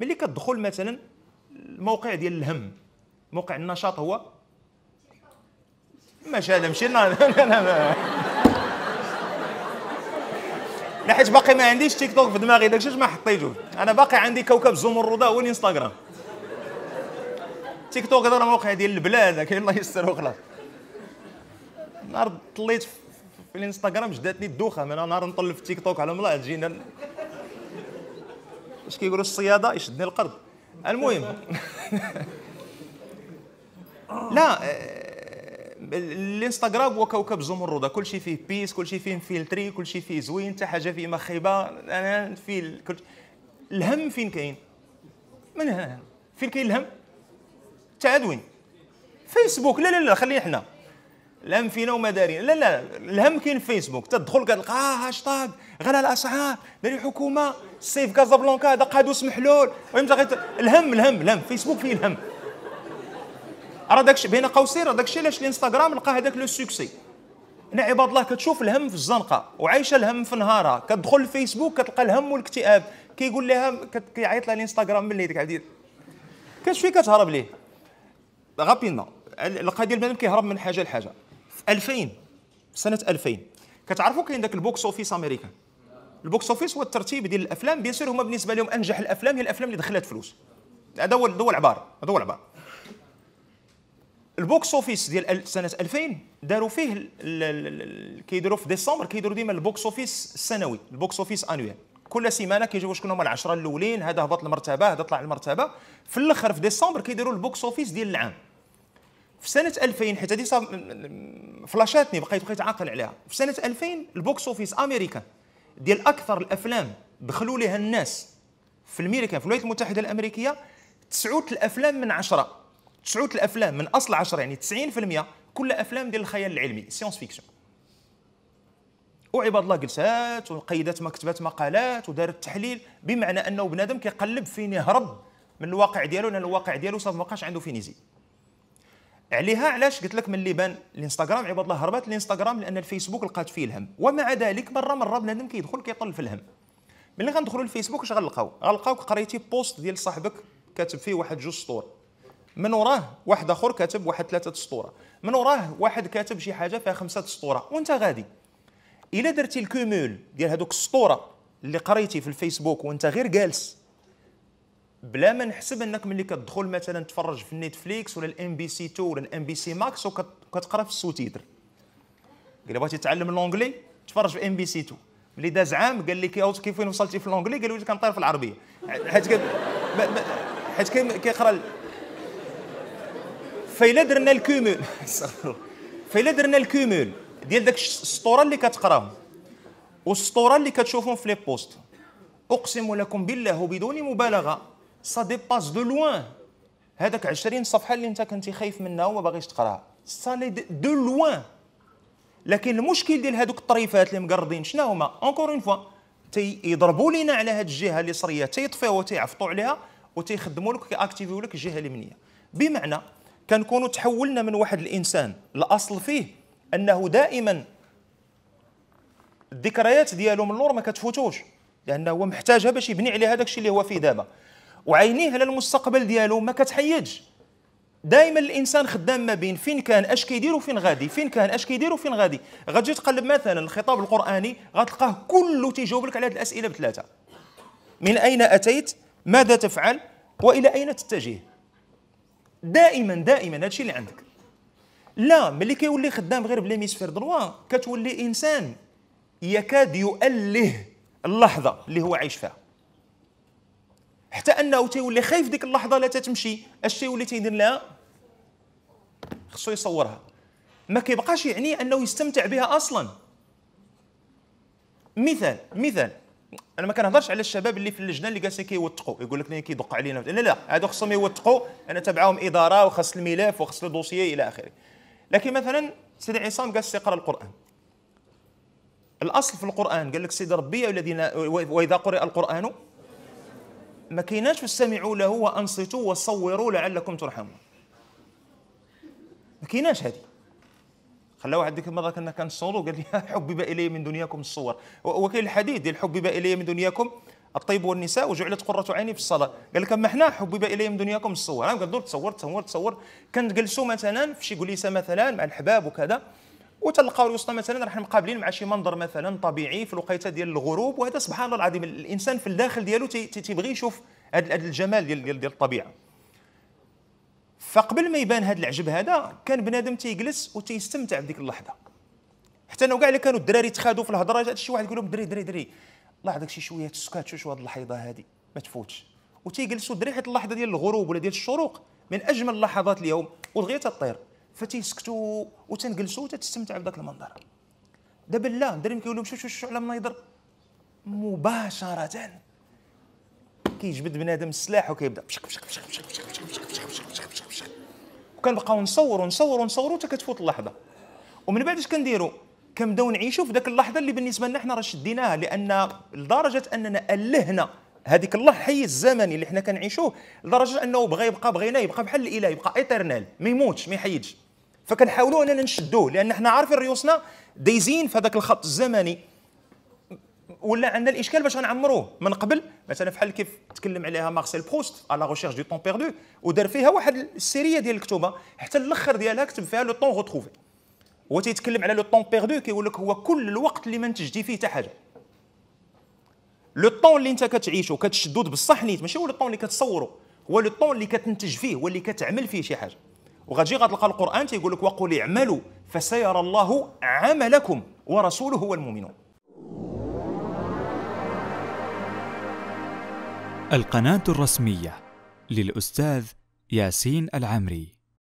ملي كتدخل مثلا الموقع ديال الهم موقع النشاط هو ماشي هذا ماشي حيت باقي ما عنديش تيك توك في دماغي داك الشيء ما حطيتوش انا باقي عندي كوكب الزمرده هو الانستغرام تيك توك هذا موقع ديال البلاد كاين الله يستر وخلاص نهار طليت في الانستغرام جداتني الدوخه من نهار نطل في تيك توك على ملاه تجينا اش كيقولوا الصياده يشدني القرض المهم لا آه، الانستغرام هو كوكب زمرده كل شيء فيه بيس كل شيء فيه فيلتري كل شيء فيه زوين حتى حاجه فيه مخيبه انا في كل... الهم فين كاين من هنا فين كاين الهم تعاد وين فيسبوك لا لا لا خلينا حنا الهم فينا وما دارين لا لا الهم كاين في فيسبوك تدخل كتلقى آه هاشتاغ غلا الاسعار داري الحكومه كازا بلانكا هذا قادوس محلول غير الهم الهم الهم فيسبوك فيه الهم راه داكشي بين قوسين راه داكشي علاش الانستغرام لقى هذاك لو سوكسي هنا عباد الله كتشوف الهم في الزنقه وعايشه الهم في نهارها كتدخل الفيسبوك كتلقى الهم والاكتئاب كيقول لها كيعيط لها الانستغرام من اللي كاش كتشوي كتهرب ليه غابينا القضيه البنادم كيهرب من حاجه لحاجه في 2000 سنه 2000 كتعرفوا كاين داك البوكس اوفيس امريكان البوكس اوفيس هو الترتيب ديال الافلام بيان سور هما بالنسبه لهم انجح الافلام هي الافلام اللي دخلت فلوس هذا هو هذا هو العبار هذا هو العبار البوكس اوفيس ديال سنه 2000 داروا فيه كيديروا في ديسمبر كيديروا ديما البوكس اوفيس السنوي البوكس اوفيس انويال كل سيمانه كيجيو شكون هما العشره الاولين هذا هبط المرتبه هذا طلع المرتبه في الاخر في ديسمبر كيديروا البوكس اوفيس ديال العام في سنه 2000 حيت هذه فلاشاتني بقيت بقيت عاقل عليها في سنه 2000 البوكس اوفيس امريكا ديال اكثر الافلام دخلوا ليها الناس في الميريكان في الولايات المتحده الامريكيه تسعود الافلام من عشره تسعود الافلام من اصل عشره يعني 90% كل افلام ديال الخيال العلمي سيونس فيكشن وعباد الله جلسات وقيدات ما كتبات مقالات ودارت تحليل بمعنى انه بنادم كيقلب فين يهرب من الواقع ديالو لان الواقع ديالو صافي ما عنده فين يزيد عليها علاش قلت لك من اللي بان الانستغرام عباد الله هربت الانستغرام لان الفيسبوك لقات فيه الهم ومع ذلك مره مره بنادم كيدخل كيطل في الهم ملي غندخلوا للفيسبوك اش غنلقاو غنلقاوك قريتي بوست ديال صاحبك كاتب فيه واحد جوج سطور من وراه واحد اخر كاتب واحد ثلاثه سطور من وراه واحد كاتب شي حاجه فيها خمسه سطور وانت غادي الا درتي الكومول ديال هذوك السطوره اللي قريتي في الفيسبوك وانت غير جالس بلا ما نحسب انك ملي كتدخل مثلا تفرج في نيتفليكس ولا الام بي سي 2 ولا الام بي سي ماكس وكتقرا في السوتيتر تيتر بغيتي تتعلم الانجلي تفرج في ام بي سي 2 ملي داز عام قال لي كيف وين وصلتي في الانجلي قال لي كنطير في العربيه حيت كد... حيت كيقرا فإلا درنا الكومول فإلا درنا الكومول ديال داك السطوره اللي كتقراهم والسطوره اللي كتشوفهم في لي بوست اقسم لكم بالله بدون مبالغه سا ديباس دو لوان هذاك 20 صفحه اللي انت كنتي خايف منها وما باغيش تقراها سا لي دو لوان لكن المشكل ديال هذوك الطريفات اللي مقرضين شنو هما اونكور اون فوا تيضربوا لينا على هاد الجهه اللي صريه تيطفيو وتيعفطوا عليها وتيخدموا لك كياكتيفيو لك الجهه اليمنيه بمعنى كنكونوا تحولنا من واحد الانسان الاصل فيه انه دائما الذكريات ديالو من اللور ما كتفوتوش لانه هو محتاجها باش يبني عليها داكشي اللي هو فيه دابا وعينيه على المستقبل ديالو ما كتحيدش دائما الانسان خدام ما بين فين كان اش كيدير وفين غادي فين كان اش كيدير وفين غادي غتجي تقلب مثلا الخطاب القراني غتلقاه كله تيجاوب لك على هذه الاسئله بثلاثه من اين اتيت ماذا تفعل والى اين تتجه دائما دائما هذا الشيء اللي عندك لا ملي كيولي خدام غير بليميسفير دروا كتولي انسان يكاد يؤله اللحظه اللي هو عايش فيها حتى انه تيولي خايف ديك اللحظه لا تتمشي اش تيولي تيدير لها خصو يصورها ما كيبقاش يعني انه يستمتع بها اصلا مثال مثال انا ما كنهضرش على الشباب اللي في اللجنه اللي جالسين كيوثقوا يقول لك كيدق علينا لا لا هادو خصهم يوثقوا انا تبعهم اداره وخاص الملف وخاص الدوسيي الى اخره لكن مثلا سيدي عصام جالس يقرا القران الاصل في القران قال لك سيدي ربي الذين واذا قرئ القران ما كايناش واستمعوا له وانصتوا وصوروا لعلكم ترحمون ما كايناش هذه خلى واحد ديك المره كنا كنصوروا قال لي حبب الي من دنياكم الصور وكاين الحديث ديال حبب الي من دنياكم الطيب والنساء وجعلت قرة عيني في الصلاة قال لك ما حنا حبب الي من دنياكم الصور انا كندور تصور تصور تصور كنجلسوا مثلا في شي كوليسة مثلا مع الحباب وكذا وتلقاو الوسطى مثلا راح مقابلين مع شي منظر مثلا طبيعي في الوقيته ديال الغروب وهذا سبحان الله العظيم الانسان في الداخل ديالو تيبغي يشوف هذا الجمال ديال ديال, الطبيعه فقبل ما يبان هذا العجب هذا كان بنادم تيجلس وتيستمتع بديك اللحظه حتى انه كاع اللي كانوا الدراري تخادوا في الهضره جات شي واحد يقول لهم دري دري دري الله يعطيك شي شويه تسكات شو هذه الحيضه هذه ما تفوتش وتيجلسوا دري حيت اللحظه ديال الغروب ولا ديال الشروق من اجمل لحظات اليوم ودغيا تطير فتيسكتوا وتنجلسوا وتتستمتع بذاك المنظر دابا لا الدراري كيقول لهم شوف شوف الشعله منيضر مباشره كيجبد بنادم السلاح وكيبدا بشك بشك بشك بشك بشك بشك بشك بشك بشك بشك بشك بشك وكنبقاو نصوروا نصوروا نصوروا حتى كتفوت اللحظه ومن بعد اش كنديروا كنبداو نعيشوا في ذاك اللحظه اللي بالنسبه لنا حنا راه شديناها لان لدرجه اننا الهنا هذيك الله حي الزمني اللي حنا كنعيشوه لدرجه انه بغى يبقى بغينا يبقى بحال الاله يبقى ايترنال ما يموتش ما يحيدش فكنحاولوا اننا نشدوه لان حنا عارفين ريوسنا دايزين في هذاك الخط الزمني ولا عندنا الاشكال باش غنعمروه من قبل مثلا بحال كيف تكلم عليها مارسيل بروست على ريشيرش دو طون بيردو ودار فيها واحد السيريه ديال الكتوبه حتى الاخر ديالها كتب فيها لو طون غوتروفي هو تيتكلم على لو طون بيردو كيقول لك هو كل الوقت اللي ما نتجدي فيه حتى حاجه لو طون اللي انت كتعيشو كتشدود بصح نيت ماشي هو لو طون اللي كتصورو هو لو طون اللي كتنتج فيه هو اللي كتعمل فيه شي حاجه وغتجي غتلقى القران تيقول لك وقل اعملوا فسيرى الله عملكم ورسوله هو المؤمنون القناه الرسميه للاستاذ ياسين العمري